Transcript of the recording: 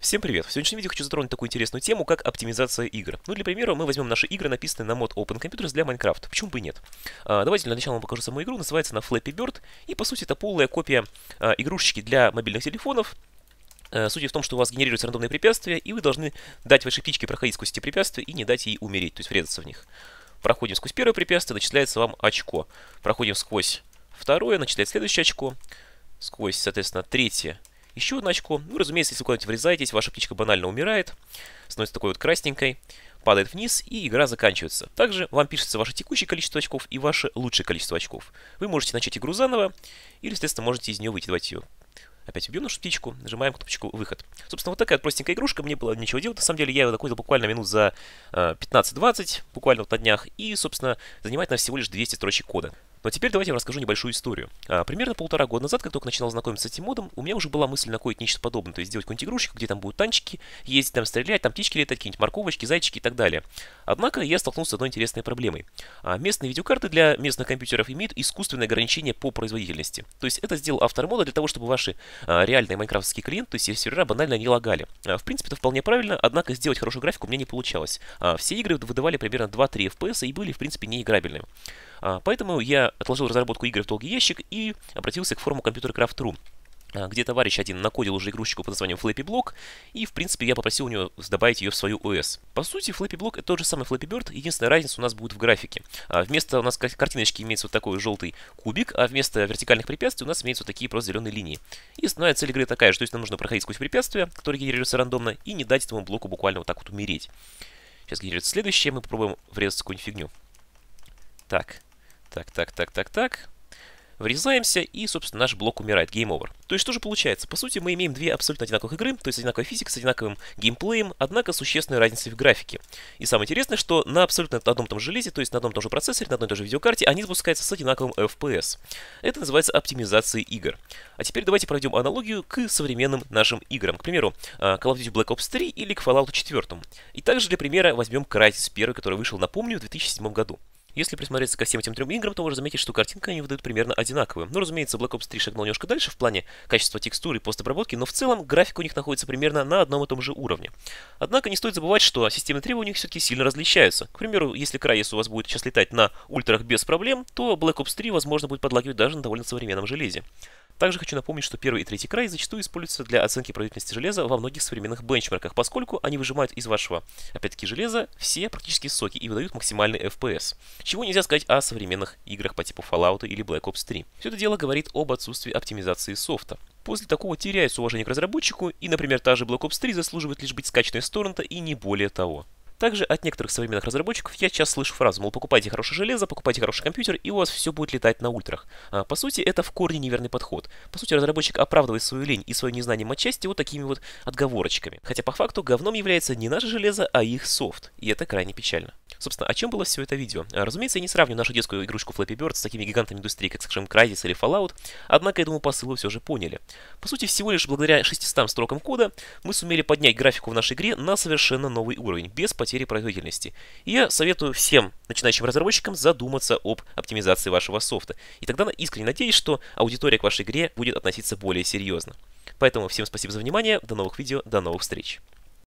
Всем привет! В сегодняшнем видео хочу затронуть такую интересную тему, как оптимизация игр. Ну, для примера, мы возьмем наши игры, написанные на мод Open Computers для Minecraft. Почему бы и нет? А, давайте для начала вам покажу саму игру, называется она Flappy Bird, и по сути это полная копия а, игрушечки для мобильных телефонов, а, Суть в том, что у вас генерируются рандомные препятствия, и вы должны дать вашей птичке проходить сквозь эти препятствия и не дать ей умереть, то есть врезаться в них. Проходим сквозь первое препятствие, начисляется вам очко. Проходим сквозь второе, начисляет следующее очко. Сквозь, соответственно, третье еще одну очко. Ну, разумеется, если вы куда-нибудь врезаетесь, ваша птичка банально умирает, становится такой вот красненькой, падает вниз, и игра заканчивается. Также вам пишется ваше текущее количество очков и ваше лучшее количество очков. Вы можете начать игру заново, или, соответственно, можете из нее выйти. Давайте ее опять убьем нашу птичку, нажимаем кнопочку «Выход». Собственно, вот такая вот простенькая игрушка, мне было ничего делать, на самом деле, я ее закончил буквально минут за 15-20, э, буквально вот на днях, и, собственно, занимает она всего лишь 200 строчек кода. Но теперь давайте я вам расскажу небольшую историю. А, примерно полтора года назад, как только начинал знакомиться с этим модом, у меня уже была мысль накоить нечто подобное, то есть сделать какую-нибудь игрушечку, где там будут танчики, ездить там стрелять, там птички летать, какие-нибудь морковочки, зайчики и так далее. Однако я столкнулся с одной интересной проблемой. А, местные видеокарты для местных компьютеров имеют искусственное ограничение по производительности. То есть это сделал автор мода для того, чтобы ваши а, реальные майнкрафтские клиенты, то есть сервера, банально не лагали. А, в принципе, это вполне правильно, однако сделать хорошую графику у меня не получалось. А, все игры выдавали примерно 2-3 FPS и были, в принципе, неиграбельны. А, поэтому я отложил разработку игр в долгий ящик и обратился к форуму компьютер Craft.ru а, где товарищ один накодил уже игрушечку под названием Flappy Block, и, в принципе, я попросил у него добавить ее в свою ОС. По сути, Flappy Block — это тот же самый Flappy Bird, единственная разница у нас будет в графике. А вместо у нас картиночки имеется вот такой желтый кубик, а вместо вертикальных препятствий у нас имеются вот такие просто зеленые линии. И основная цель игры такая что то есть нам нужно проходить сквозь препятствия, которые генерируются рандомно, и не дать этому блоку буквально вот так вот умереть. Сейчас генерируется следующее, мы попробуем врезаться в какую-нибудь фигню. Так, так, так, так, так, так. Врезаемся, и, собственно, наш блок умирает. Game over. То есть, что же получается? По сути, мы имеем две абсолютно одинаковых игры, то есть одинаковая физика с одинаковым геймплеем, однако существенной разницей в графике. И самое интересное, что на абсолютно одном том же железе, то есть на одном том же процессоре, на одной и той же видеокарте, они запускаются с одинаковым FPS. Это называется оптимизацией игр. А теперь давайте пройдем аналогию к современным нашим играм. К примеру, а, Call of Duty Black Ops 3 или к Fallout 4. И также для примера возьмем Crysis 1, который вышел, напомню, в 2007 году. Если присмотреться ко всем этим трем играм, то можно заметить, что картинка они выдают примерно одинаковую. Но, ну, разумеется, Black Ops 3 шагнул немножко дальше в плане качества текстуры, и постобработки, но в целом графика у них находится примерно на одном и том же уровне. Однако не стоит забывать, что системы требований у них все-таки сильно различаются. К примеру, если Крайес у вас будет сейчас летать на ультрах без проблем, то Black Ops 3, возможно, будет подлагивать даже на довольно современном железе. Также хочу напомнить, что первый и третий край зачастую используются для оценки производительности железа во многих современных бенчмарках, поскольку они выжимают из вашего, опять-таки, железа все практически соки и выдают максимальный FPS. Чего нельзя сказать о современных играх по типу Fallout или Black Ops 3. Все это дело говорит об отсутствии оптимизации софта. После такого теряется уважение к разработчику, и, например, та же Black Ops 3 заслуживает лишь быть скачанной с торрента и не более того. Также от некоторых современных разработчиков я часто слышу фразу, мол, покупайте хорошее железо, покупайте хороший компьютер, и у вас все будет летать на ультрах. А, по сути, это в корне неверный подход. По сути, разработчик оправдывает свою лень и свое незнание матчасти вот такими вот отговорочками. Хотя по факту говном является не наше железо, а их софт, и это крайне печально. Собственно, о чем было все это видео? Э, разумеется, я не сравню нашу детскую игрушку Flappy Bird с такими гигантами индустрии, как скажем, Crysis или Fallout, однако, я думаю, посылы все же поняли. По сути, всего лишь благодаря 600 строкам кода мы сумели поднять графику в нашей игре на совершенно новый уровень, без потери производительности. И я советую всем начинающим разработчикам задуматься об оптимизации вашего софта. И тогда искренне надеюсь, что аудитория к вашей игре будет относиться более серьезно. Поэтому всем спасибо за внимание, до новых видео, до новых встреч.